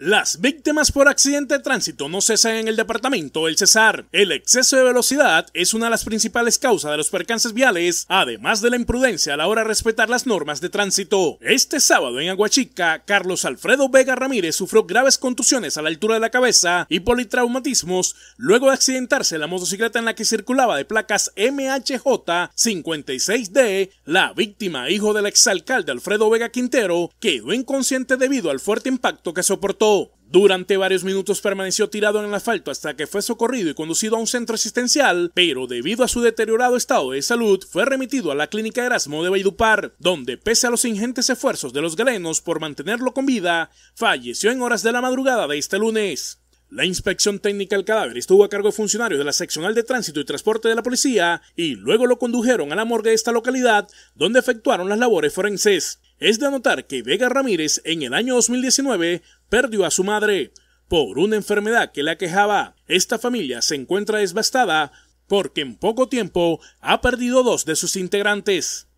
Las víctimas por accidente de tránsito no cesan en el departamento del Cesar. El exceso de velocidad es una de las principales causas de los percances viales, además de la imprudencia a la hora de respetar las normas de tránsito. Este sábado en Aguachica, Carlos Alfredo Vega Ramírez sufrió graves contusiones a la altura de la cabeza y politraumatismos luego de accidentarse la motocicleta en la que circulaba de placas MHJ56D. La víctima, hijo del exalcalde Alfredo Vega Quintero, quedó inconsciente debido al fuerte impacto que soportó. Durante varios minutos permaneció tirado en el asfalto hasta que fue socorrido y conducido a un centro asistencial, pero debido a su deteriorado estado de salud fue remitido a la clínica Erasmo de Vaidupar, donde pese a los ingentes esfuerzos de los galenos por mantenerlo con vida, falleció en horas de la madrugada de este lunes. La inspección técnica del cadáver estuvo a cargo de funcionarios de la seccional de tránsito y transporte de la policía y luego lo condujeron a la morgue de esta localidad donde efectuaron las labores forenses. Es de anotar que Vega Ramírez en el año 2019 perdió a su madre por una enfermedad que la quejaba. Esta familia se encuentra desbastada porque en poco tiempo ha perdido dos de sus integrantes.